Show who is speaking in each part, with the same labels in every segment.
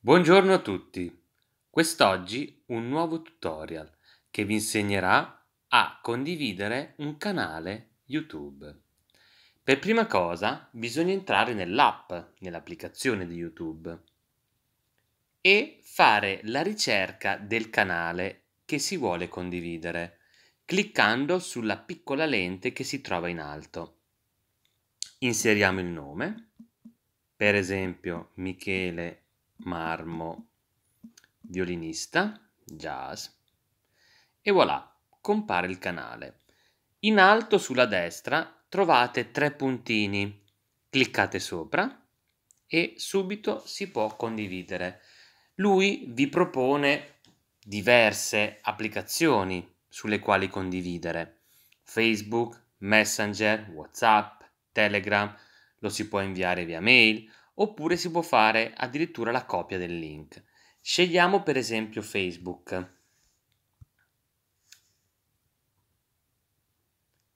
Speaker 1: Buongiorno a tutti! Quest'oggi un nuovo tutorial che vi insegnerà a condividere un canale YouTube. Per prima cosa bisogna entrare nell'app, nell'applicazione di YouTube e fare la ricerca del canale che si vuole condividere cliccando sulla piccola lente che si trova in alto. Inseriamo il nome, per esempio Michele marmo, violinista, jazz. E voilà, compare il canale. In alto sulla destra trovate tre puntini, cliccate sopra e subito si può condividere. Lui vi propone diverse applicazioni sulle quali condividere. Facebook, Messenger, WhatsApp, Telegram, lo si può inviare via mail oppure si può fare addirittura la copia del link. Scegliamo per esempio Facebook.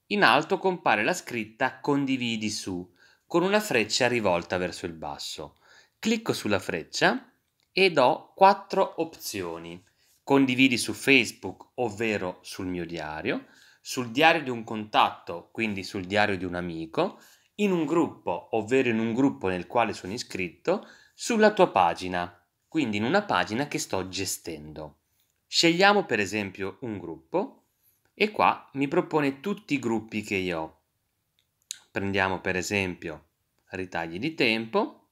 Speaker 1: In alto compare la scritta condividi su con una freccia rivolta verso il basso. Clicco sulla freccia ed ho quattro opzioni. Condividi su Facebook, ovvero sul mio diario, sul diario di un contatto, quindi sul diario di un amico, in un gruppo, ovvero in un gruppo nel quale sono iscritto, sulla tua pagina, quindi in una pagina che sto gestendo. Scegliamo per esempio un gruppo e qua mi propone tutti i gruppi che io ho. Prendiamo per esempio ritagli di tempo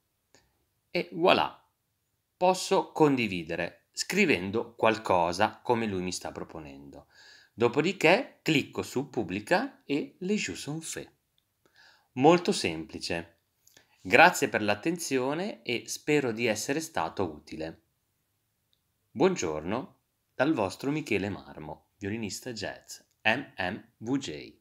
Speaker 1: e voilà, posso condividere scrivendo qualcosa come lui mi sta proponendo. Dopodiché clicco su pubblica e le jeux sont faits molto semplice. Grazie per l'attenzione e spero di essere stato utile. Buongiorno dal vostro Michele Marmo, violinista jazz, MMVJ.